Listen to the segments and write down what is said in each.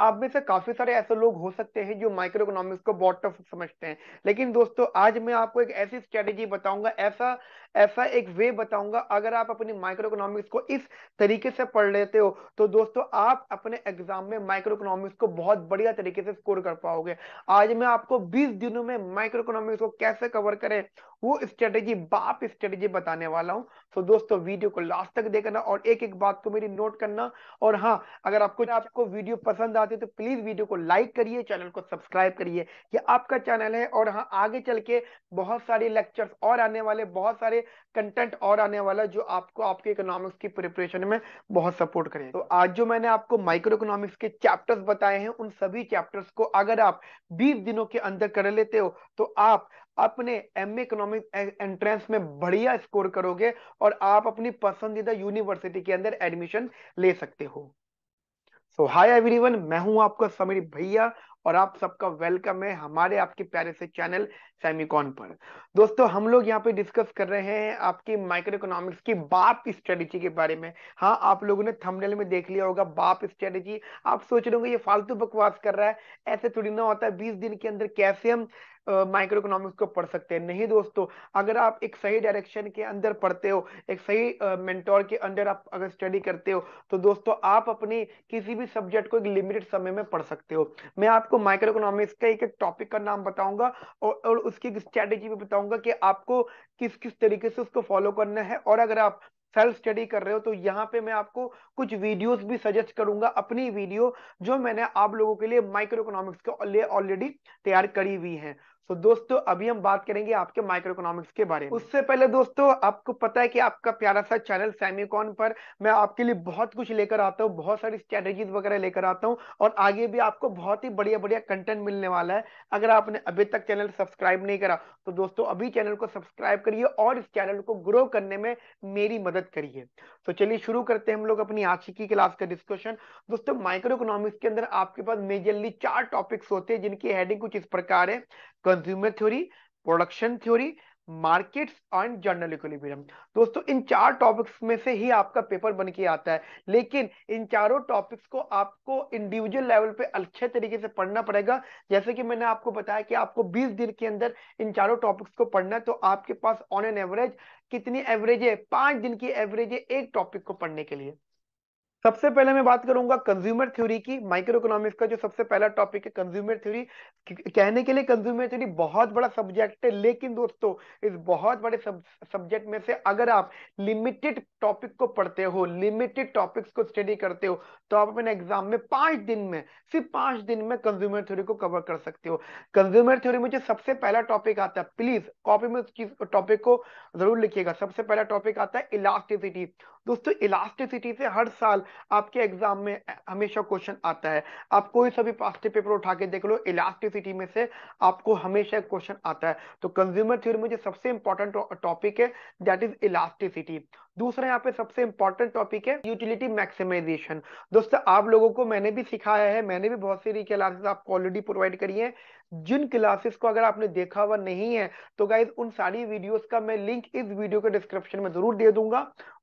आप में से काफी सारे ऐसे लोग हो सकते हैं जो माइक्रो इकोनॉमिक्स को बहुत टफ समझते हैं लेकिन दोस्तों आज मैं आपको एक ऐसी स्ट्रेटेजी बताऊंगा ऐसा ऐसा एक वे बताऊंगा अगर आप अपनी माइक्रो इकोनॉमिक्स को इस तरीके से पढ़ लेते हो तो दोस्तों आप अपने एग्जाम में माइक्रो इकोनॉमिक्स को बहुत बढ़िया तरीके से स्कोर कर पाओगे आज मैं आपको बीस दिनों में माइक्रो इकोनॉमिक्स को कैसे कवर करें वो स्ट्रेटेजी बाप स्ट्रेटेजी बताने वाला हूँ तो दोस्तों वीडियो को लास्ट तक देखना और एक एक बात को मेरी नोट करना और हाँ अगर आपको आपको वीडियो पसंद आती चाहते हो तो प्लीज वीडियो को लाइक करिए चैनल को सब्सक्राइब करिए ये आपका चैनल है और हाँ आगे चल के बहुत सारे लेक्चर्स और आने वाले बहुत सारे कंटेंट और आने वाला जो आपको आपके इकोनॉमिक्स की प्रिपरेशन में बहुत सपोर्ट करें तो आज जो मैंने आपको माइक्रो इकोनॉमिक्स के चैप्टर्स बताए हैं उन सभी चैप्टर्स को अगर आप बीस दिनों के अंदर कर लेते हो तो आप अपने एम इकोनॉमिक एंट्रेंस में बढ़िया स्कोर करोगे और आप अपनी पसंदीदा यूनिवर्सिटी के अंदर एडमिशन ले सकते हो तो हाय एवरीवन मैं हूं आपका समीर भैया और आप सबका वेलकम है हमारे आपके प्यारे से चैनल सेमिकॉन पर दोस्तों हम लोग यहाँ पे डिस्कस कर रहे हैं आपकी माइक्रो इकोनॉमिक्स की बाप स्ट्रेटेजी के बारे में हाँ आप लोगों ने थंबनेल में देख लिया होगा बाप स्ट्रेटेजी आप सोच रहे होंगे ये फालतू बकवास कर रहा है ऐसे थोड़ी ना होता है बीस दिन के अंदर कैसे हम माइक्रो इकोनॉमिक्स को पढ़ सकते हैं नहीं दोस्तों अगर आप एक सही डायरेक्शन के अंदर पढ़ते हो एक सही मेंटोर के अंदर आप अगर स्टडी करते हो तो दोस्तों आप अपनी किसी भी सब्जेक्ट को एक लिमिटेड समय में पढ़ सकते हो मैं आपको माइक्रो इकोनॉमिक्स का एक एक टॉपिक का नाम बताऊंगा और, और उसकी स्ट्रेटेजी भी बताऊंगा कि आपको किस किस तरीके से उसको फॉलो करना है और अगर आप सेल्फ स्टडी कर रहे हो तो यहाँ पे मैं आपको कुछ वीडियोस भी सजेस्ट करूंगा अपनी वीडियो जो मैंने आप लोगों के लिए माइक्रो इकोनॉमिक्स के लिए ऑलरेडी तैयार करी हुई है तो दोस्तों अभी हम बात करेंगे आपके माइक्रो इकोनॉमिक्स के बारे में उससे पहले दोस्तों आपको पता है कि आपका प्यारा सा चैनल सेमिकॉन पर मैं आपके लिए बहुत कुछ लेकर आता हूँ बहुत सारी स्ट्रेटेजीज वगैरह लेकर आता हूँ और आगे भी आपको बहुत ही बढ़िया बढ़िया कंटेंट मिलने वाला है अगर आपने अभी तक चैनल सब्सक्राइब नहीं करा तो दोस्तों अभी चैनल को सब्सक्राइब करिए और इस चैनल को ग्रो करने में मेरी मदद करिए तो चलिए शुरू करते हैं हम लोग अपनी आज की क्लास का डिस्कशन दोस्तों माइक्रो इकोनॉमिक्स के अंदर आपके पास मेजरली चार टॉपिक्स होते हैं जिनकी हेडिंग कुछ इस प्रकार है consumer theory production theory markets and general equilibrium दोस्तों इन चार टॉपिक्स में से ही आपका पेपर बन के आता है लेकिन इन चारों टॉपिक्स को आपको इंडिविजुअल लेवल पे अच्छे तरीके से पढ़ना पड़ेगा जैसे कि मैंने आपको बताया कि आपको 20 दिन के अंदर इन चारों टॉपिक्स को पढ़ना है तो आपके पास ऑन एन एवरेज कितनी एवरेज है पांच दिन की एवरेज है एक टॉपिक को पढ़ने के लिए सबसे पहले मैं बात करूंगा कंज्यूमर थ्योरी की माइक्रो इकोनॉमिक्स का जो सबसे पहला टॉपिक है कंज्यूमर थ्योरी कहने के लिए कंज्यूमर थ्योरी बहुत बड़ा सब्जेक्ट है लेकिन दोस्तों इस बहुत बड़े सब, सब्जेक्ट में से अगर आप लिमिटेड टॉपिक को पढ़ते हो लिमिटेड टॉपिक्स को स्टडी करते हो तो आप अपने एग्जाम में पांच दिन में सिर्फ पांच दिन में कंज्यूमर थ्योरी को कवर कर सकते हो कंज्यूमर थ्योरी में जो सबसे पहला टॉपिक आता है प्लीज कॉपी में उस टॉपिक को जरूर लिखिएगा सबसे पहला टॉपिक आता है इलास्टिसिटी दोस्तों इलास्टिसिटी से हर साल आपके एग्जाम में हमेशा क्वेश्चन आता है आप कोई सभी पास्ट पेपर उठा के देख लो इलास्टिसिटी में से आपको हमेशा क्वेश्चन आता है तो कंज्यूमर थ्योरी में जो सबसे इंपॉर्टेंट टॉपिक है दैट इज इलास्टिसिटी दूसरा यहाँ पे सबसे इंपॉर्टेंट टॉपिक है यूटिलिटी मैक्सिमाइजेशन दोस्तों आप लोगों को मैंने भी सिखाया है मैंने भी बहुत सी क्लासेस आपको ऑलरेडी प्रोवाइड करी है जिन क्लासेस को अगर आपने देखा हुआ नहीं है तो गाइज उन सारी वीडियोस का मैं लिंक इस वीडियो के डिस्क्रिप्शन में जरूर दे दूंगा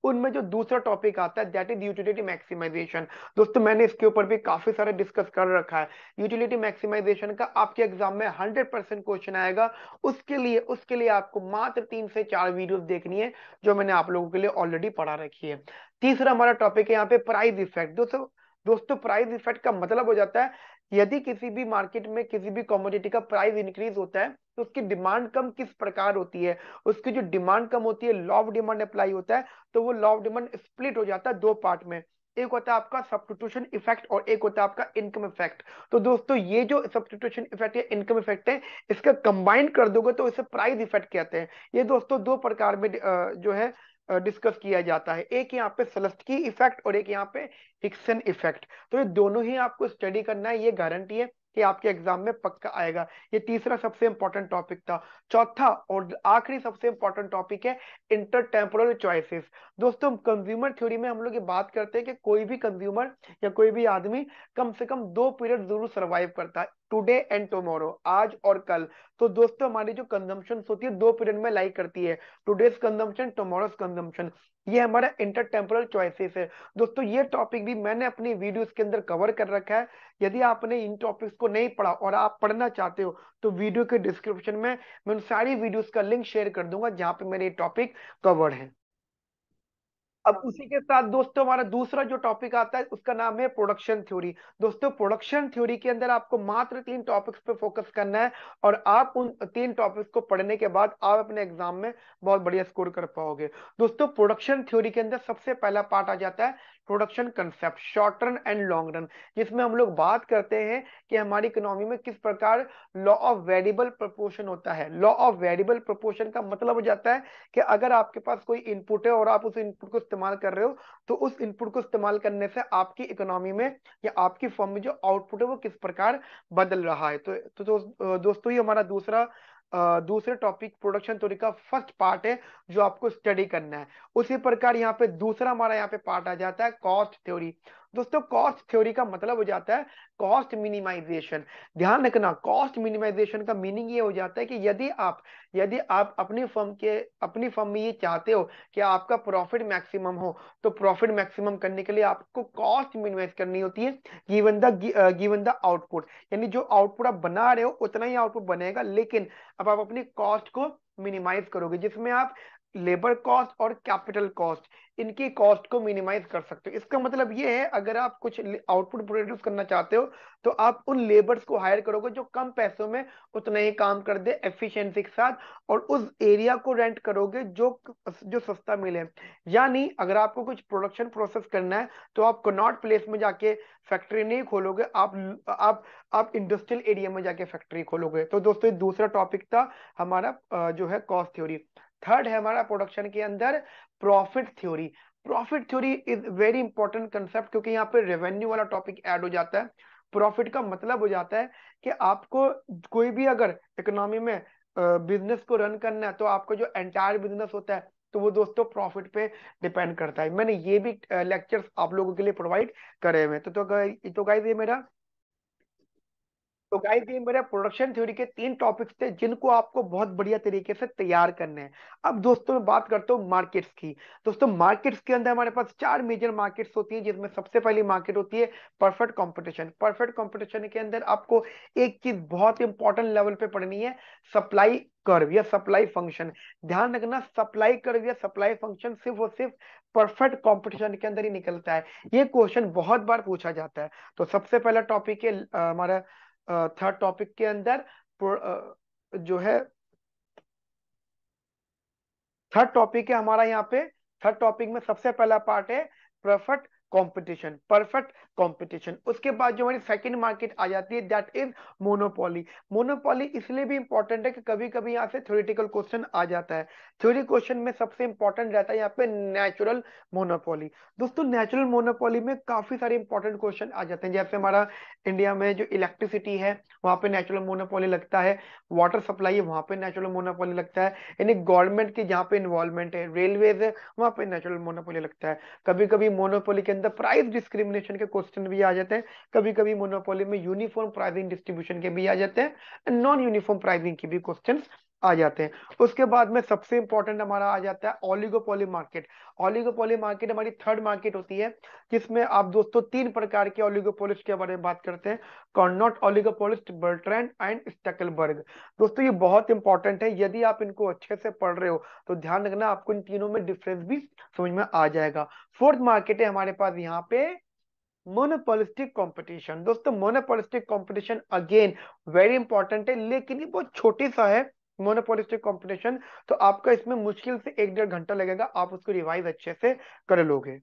उनमें जो दूसरा टॉपिक आता है दैट इज यूटिलिटी मैक्सिमाइजेशन दोस्तों मैंने इसके ऊपर भी काफी सारे डिस्कस कर रखा है यूटिलिटी मैक्सिमाइजेशन का आपके एग्जाम में हंड्रेड क्वेश्चन आएगा उसके लिए उसके लिए आपको मात्र तीन से चार वीडियो देखनी है जो मैंने आप लोगों के लिए ऑलरेडी पढ़ा रखी है तीसरा हमारा टॉपिक है यहाँ पे प्राइस इफेक्ट दोस्तों दोस्तों प्राइस इफेक्ट का मतलब हो जाता है यदि किसी भी मार्केट में किसी भी कॉमोडिटी का प्राइस इंक्रीज होता है तो उसकी डिमांड कम किस प्रकार होती है उसकी जो डिमांड कम होती है लॉ ऑफ डिमांड अप्लाई होता है तो वो लॉ ऑफ डिमांड स्प्लिट हो जाता है दो पार्ट में एक होता है आपका सब्सटीट्यूशन इफेक्ट और एक होता है आपका इनकम इफेक्ट तो दोस्तों ये जो सब्सटीट्यूशन इफेक्ट या इनकम इफेक्ट है इसका कंबाइन कर दोगे तो इसे प्राइस इफेक्ट कहते हैं ये दोस्तों दो प्रकार में जो है डिस्कस किया जाता है एक यहाँ पे सलस्टकी इफेक्ट और एक यहाँ पे हिक्सन इफेक्ट तो ये दोनों ही आपको स्टडी करना है ये गारंटी है कि आपके एग्जाम में पक्का आएगा ये तीसरा सबसे इंपॉर्टेंट टॉपिक था चौथा और आखिरी सबसे इंपॉर्टेंट टॉपिक है टेम्पोरल चॉइसिस दोस्तों कंज्यूमर थ्योरी में हम लोग ये बात करते हैं कि कोई भी कंज्यूमर या कोई भी आदमी कम से कम दो पीरियड जरूर सर्वाइव करता है टुडे एंड टुमारो आज और कल तो दोस्तों हमारी जो कंजम्पशन होती है दो पीरियड में लाइक करती है टुडेज कंजम्पशन टुमारोज कंजम्पशन ये हमारा इंटरटेम्पोरल चॉइसेस है दोस्तों ये टॉपिक भी मैंने अपनी वीडियोस के अंदर कवर कर रखा है यदि आपने इन टॉपिक्स को नहीं पढ़ा और आप पढ़ना चाहते हो तो वीडियो के डिस्क्रिप्शन में मैं उन सारी वीडियोस का लिंक शेयर कर दूंगा जहाँ पे मेरे टॉपिक कवर है अब हाँ। उसी के साथ दोस्तों हमारा दूसरा जो टॉपिक आता है उसका नाम है प्रोडक्शन थ्योरी दोस्तों प्रोडक्शन थ्योरी के अंदर आपको मात्र तीन टॉपिक्स पे फोकस करना है और आप उन तीन टॉपिक्स को पढ़ने के बाद आप अपने एग्जाम में बहुत बढ़िया स्कोर कर पाओगे दोस्तों प्रोडक्शन थ्योरी के अंदर सबसे पहला पार्ट आ जाता है production concept short run and long run जिसमें हम लोग बात करते हैं कि हमारी इकोनॉमी में किस प्रकार लॉ ऑफ वेरिएबल प्रोपोर्शन होता है लॉ ऑफ वेरिएबल प्रोपोर्शन का मतलब हो जाता है कि अगर आपके पास कोई इनपुट है और आप उस इनपुट को इस्तेमाल कर रहे हो तो उस इनपुट को इस्तेमाल करने से आपकी इकोनॉमी में या आपकी फॉर्म में जो आउटपुट है वो किस प्रकार बदल रहा है तो, तो, तो दोस्तों ये हमारा दूसरा दूसरे टॉपिक प्रोडक्शन थ्योरी का फर्स्ट पार्ट है जो आपको स्टडी करना है उसी प्रकार यहाँ पे दूसरा हमारा यहाँ पे पार्ट आ जाता है कॉस्ट थ्योरी दोस्तों कॉस्ट थ्योरी का मतलब हो जाता है कॉस्ट मिनिमाइजेशन ध्यान रखना कॉस्ट मिनिमाइजेशन का मीनिंग ये हो जाता है कि यदि आप यदि आप अपनी फर्म के अपनी फर्म में ये चाहते हो कि आपका प्रॉफिट मैक्सिमम हो तो प्रॉफिट मैक्सिमम करने के लिए आपको कॉस्ट मिनिमाइज करनी होती है given the given the output यानी जो आउटपुट आप बना रहे हो उतना ही आउटपुट बनेगा लेकिन अब आप अपनी कॉस्ट को मिनिमाइज करोगे जिसमें आप लेबर कॉस्ट और कैपिटल कॉस्ट इनकी कॉस्ट को मिनिमाइज कर सकते हो इसका मतलब ये है अगर आप कुछ आउटपुट प्रोड्यूस करना चाहते हो तो आप उन लेबर्स को हायर करोगे जो कम पैसों में उतना ही काम कर दे एफिशिएंसी के साथ और उस एरिया को रेंट करोगे जो जो सस्ता मिले यानी अगर आपको कुछ प्रोडक्शन प्रोसेस करना है तो आप कनॉट प्लेस में जाके फैक्ट्री नहीं खोलोगे आप आप आप इंडस्ट्रियल एरिया में जाके फैक्ट्री खोलोगे तो दोस्तों दूसरा टॉपिक था हमारा जो है कॉस्ट थ्योरी थर्ड है हमारा प्रोडक्शन के अंदर profit theory profit theory is very important concept क्योंकि यहाँ पे रेवेन्यू वाला टॉपिक ऐड हो जाता है प्रॉफिट का मतलब हो जाता है कि आपको कोई भी अगर इकोनॉमी में बिजनेस को रन करना है तो आपको जो एंटायर बिजनेस होता है तो वो दोस्तों प्रॉफिट पे डिपेंड करता है मैंने ये भी लेक्चर्स आप लोगों के लिए प्रोवाइड करे हुए हैं तो तो, गाइस तो, तो ये मेरा तो गाइस ये मेरे प्रोडक्शन थ्योरी के तीन टॉपिक्स थे जिनको आपको बहुत बढ़िया तरीके से तैयार करने हैं अब दोस्तों मैं बात करता हूँ मार्केट्स की दोस्तों मार्केट्स के अंदर हमारे पास चार मेजर मार्केट्स होती हैं जिसमें सबसे पहली मार्केट होती है परफेक्ट कंपटीशन परफेक्ट कंपटीशन के अंदर आपको एक चीज बहुत इंपॉर्टेंट लेवल पे पढ़नी है सप्लाई कर्व या सप्लाई फंक्शन ध्यान रखना सप्लाई कर्व या सप्लाई फंक्शन सिर्फ और सिर्फ परफेक्ट कंपटीशन के अंदर ही निकलता है ये क्वेश्चन बहुत बार पूछा जाता है तो सबसे पहला टॉपिक है हमारा थर्ड टॉपिक के अंदर जो है थर्ड टॉपिक है हमारा यहाँ पे थर्ड टॉपिक में सबसे पहला पार्ट है प्रफट कंपटीशन परफेक्ट कंपटीशन उसके बाद जो हमारी सेकंड मार्केट आ जाती है दैट इज मोनोपोली मोनोपोली इसलिए भी इंपॉर्टेंट है कि कभी कभी यहाँ से थ्योरेटिकल क्वेश्चन आ जाता है थ्योरी क्वेश्चन में सबसे इंपॉर्टेंट रहता है यहाँ पे नेचुरल मोनोपोली दोस्तों नेचुरल मोनोपोली में काफी सारे इंपॉर्टेंट क्वेश्चन आ जाते हैं जैसे हमारा इंडिया में जो इलेक्ट्रिसिटी है वहाँ पे नेचुरल मोनोपोली लगता है वाटर सप्लाई है वहाँ पे नेचुरल मोनोपोली लगता है यानी गवर्नमेंट की जहाँ पे इन्वॉल्वमेंट है रेलवेज है वहाँ पे नेचुरल मोनोपोली लगता है कभी कभी मोनोपोली के देन द प्राइस डिस्क्रिमिनेशन के क्वेश्चन भी आ जाते हैं कभी कभी मोनोपोली में यूनिफॉर्म प्राइसिंग डिस्ट्रीब्यूशन के भी आ जाते हैं नॉन यूनिफॉर्म प्राइसिंग के भी क्वेश्चन आ जाते हैं उसके बाद में सबसे इंपॉर्टेंट हमारा आ जाता है ओलिगोपोली मार्केट ओलिगोपोली मार्केट हमारी थर्ड मार्केट होती है जिसमें आप दोस्तों तीन प्रकार के ओलिगोपोलिस्ट के बारे में बात करते हैं Cournot oligopolist Bertrand and Stackelberg दोस्तों ये बहुत इंपॉर्टेंट है यदि आप इनको अच्छे से पढ़ रहे हो तो ध्यान रखना आपको इन तीनों में डिफरेंस भी समझ में आ जाएगा फोर्थ मार्केट है हमारे पास यहाँ पे मोनोपोलिस्टिक कंपटीशन दोस्तों monopolistic competition again very important है लेकिन ये बहुत छोटी सा है मोनोपोलिस्टिक कॉम्पिटिशन तो आपका इसमें मुश्किल से एक डेढ़ घंटा लगेगा आप उसको रिवाइज अच्छे से कर लोगे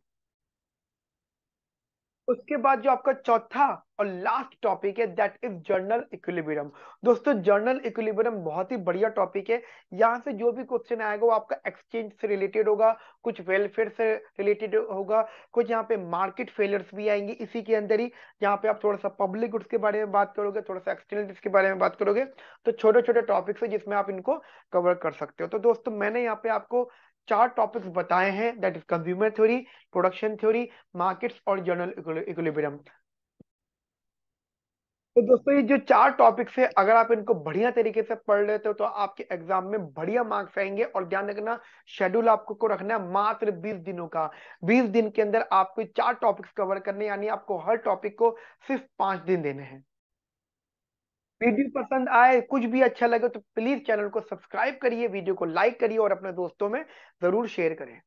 उसके बाद जो आपका चौथा और लास्ट टॉपिक है दैट इज जर्नल इक्विलिब्रियम दोस्तों जर्नल इक्विलिब्रियम बहुत ही बढ़िया टॉपिक है यहाँ से जो भी क्वेश्चन आएगा वो आपका एक्सचेंज से रिलेटेड होगा कुछ वेलफेयर से रिलेटेड होगा कुछ यहाँ पे मार्केट फेलियर्स भी आएंगे इसी के अंदर ही यहाँ पे आप थोड़ा सा पब्लिक गुड्स के बारे में बात करोगे थोड़ा सा एक्सटर्नल के बारे में बात करोगे तो छोटे छोटे टॉपिक्स है जिसमें आप इनको कवर कर सकते हो तो दोस्तों मैंने यहाँ पे आपको चार टॉपिक्स बताए हैं that is consumer theory production theory markets और जनरल इक्विलिब्रियम तो दोस्तों ये जो चार टॉपिक्स है अगर आप इनको बढ़िया तरीके से पढ़ लेते हो तो आपके एग्जाम में बढ़िया मार्क्स आएंगे और ध्यान रखना शेड्यूल आपको को रखना है मात्र 20 दिनों का 20 दिन के अंदर आपको चार टॉपिक्स कवर करने यानी आपको हर टॉपिक को सिर्फ पांच दिन देने हैं वीडियो पसंद आए कुछ भी अच्छा लगे तो प्लीज चैनल को सब्सक्राइब करिए वीडियो को लाइक करिए और अपने दोस्तों में जरूर शेयर करें